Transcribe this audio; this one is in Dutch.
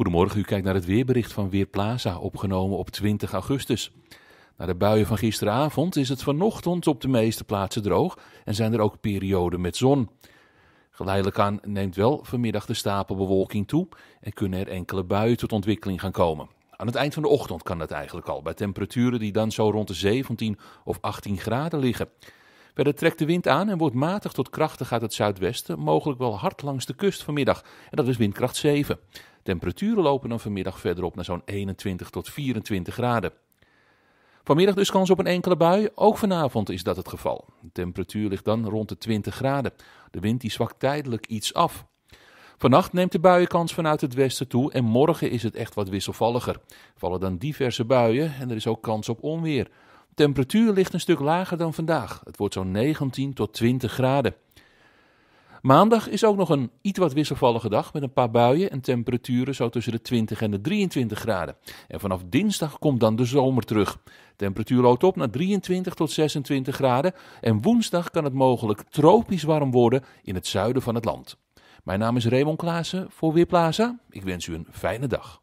Goedemorgen, u kijkt naar het weerbericht van Weerplaza, opgenomen op 20 augustus. Na de buien van gisteravond is het vanochtend op de meeste plaatsen droog en zijn er ook perioden met zon. Geleidelijk aan neemt wel vanmiddag de stapelbewolking toe en kunnen er enkele buien tot ontwikkeling gaan komen. Aan het eind van de ochtend kan dat eigenlijk al, bij temperaturen die dan zo rond de 17 of 18 graden liggen. Verder trekt de wind aan en wordt matig tot krachtig uit het zuidwesten, mogelijk wel hard langs de kust vanmiddag. En dat is windkracht 7. Temperaturen lopen dan vanmiddag verder op naar zo'n 21 tot 24 graden. Vanmiddag dus kans op een enkele bui, ook vanavond is dat het geval. De temperatuur ligt dan rond de 20 graden. De wind die zwakt tijdelijk iets af. Vannacht neemt de buienkans vanuit het westen toe en morgen is het echt wat wisselvalliger. Vallen dan diverse buien en er is ook kans op onweer temperatuur ligt een stuk lager dan vandaag. Het wordt zo'n 19 tot 20 graden. Maandag is ook nog een iets wat wisselvallige dag met een paar buien en temperaturen zo tussen de 20 en de 23 graden. En vanaf dinsdag komt dan de zomer terug. temperatuur loopt op naar 23 tot 26 graden en woensdag kan het mogelijk tropisch warm worden in het zuiden van het land. Mijn naam is Raymond Klaassen voor Weerplaza. Ik wens u een fijne dag.